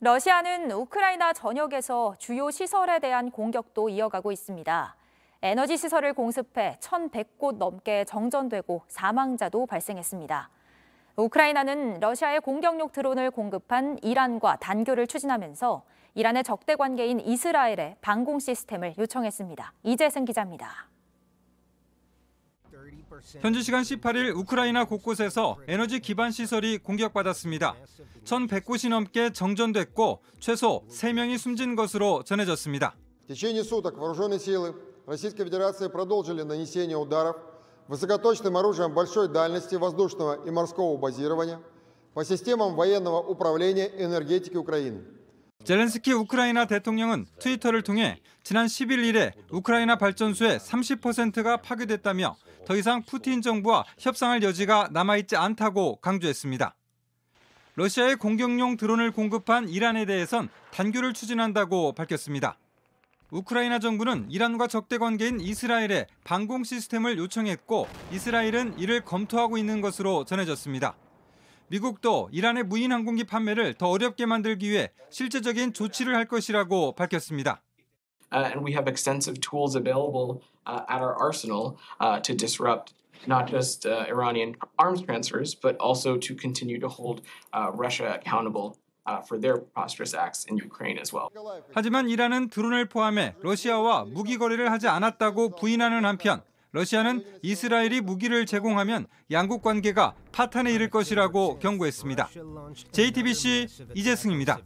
러시아는 우크라이나 전역에서 주요 시설에 대한 공격도 이어가고 있습니다. 에너지 시설을 공습해 1,100곳 넘게 정전되고 사망자도 발생했습니다. 우크라이나는 러시아의 공격용 드론을 공급한 이란과 단교를 추진하면서 이란의 적대 관계인 이스라엘의 방공 시스템을 요청했습니다. 이재승 기자입니다. 현지 시간 18일 우크라이나 곳곳에서 에너지 기반 시설이 공격받았습니다. 1,100곳이 넘게 정전됐고 최소 3명이 숨진 것으로 전해졌습니다. В течение суток вооруженные силы Российской Федерации продолжили нанесение ударов высокоточным оружием большой дальности воздушного и морского базирования по системам военного управления энергетики Украины. 젤렌스키 우크라이나 대통령은 트위터를 통해 지난 11일에 우크라이나 발전소의 30%가 파괴됐다며 더 이상 푸틴 정부와 협상할 여지가 남아있지 않다고 강조했습니다. 러시아의 공격용 드론을 공급한 이란에 대해선 단교를 추진한다고 밝혔습니다. 우크라이나 정부는 이란과 적대 관계인 이스라엘에 방공 시스템을 요청했고 이스라엘은 이를 검토하고 있는 것으로 전해졌습니다. 미국도 이란의 무인 항공기 판매를 더 어렵게 만들기 위해 실제적인 조치를 할 것이라고 밝혔습니다. Uh, and we have extensive tools available uh, at our arsenal uh, to disrupt not just uh, Iranian arms transfers, but also to continue to hold uh, Russia accountable. For their preposterous acts in Ukraine as well. 하지만 이란은 드론을 포함해 러시아와 무기 거래를 하지 않았다고 부인하는 한편 러시아는 이스라엘이 무기를 제공하면 양국 관계가 파탄에 이를 것이라고 경고했습니다. JTBC 이재승입니다.